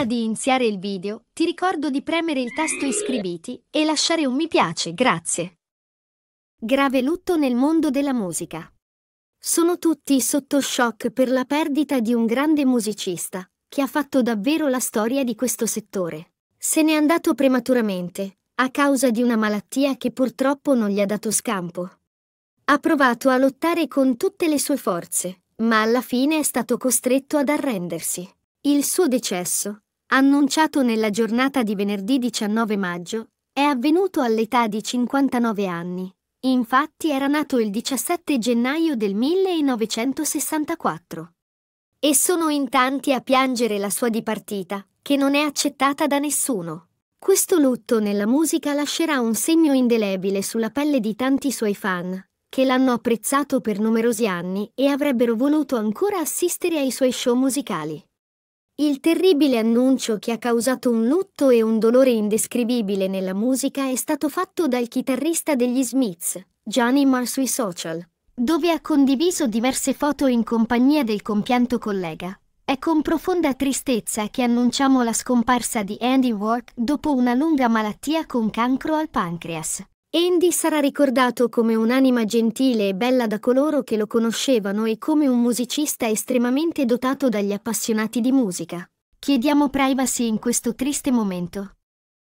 Prima di iniziare il video, ti ricordo di premere il tasto iscriviti e lasciare un mi piace, grazie. Grave lutto nel mondo della musica. Sono tutti sotto shock per la perdita di un grande musicista, che ha fatto davvero la storia di questo settore. Se n'è andato prematuramente, a causa di una malattia che purtroppo non gli ha dato scampo. Ha provato a lottare con tutte le sue forze, ma alla fine è stato costretto ad arrendersi. Il suo decesso annunciato nella giornata di venerdì 19 maggio, è avvenuto all'età di 59 anni. Infatti era nato il 17 gennaio del 1964. E sono in tanti a piangere la sua dipartita, che non è accettata da nessuno. Questo lutto nella musica lascerà un segno indelebile sulla pelle di tanti suoi fan, che l'hanno apprezzato per numerosi anni e avrebbero voluto ancora assistere ai suoi show musicali. Il terribile annuncio che ha causato un lutto e un dolore indescrivibile nella musica è stato fatto dal chitarrista degli Smiths, Gianni Mar sui social, dove ha condiviso diverse foto in compagnia del compianto collega. È con profonda tristezza che annunciamo la scomparsa di Andy Work dopo una lunga malattia con cancro al pancreas. Andy sarà ricordato come un'anima gentile e bella da coloro che lo conoscevano e come un musicista estremamente dotato dagli appassionati di musica. Chiediamo privacy in questo triste momento.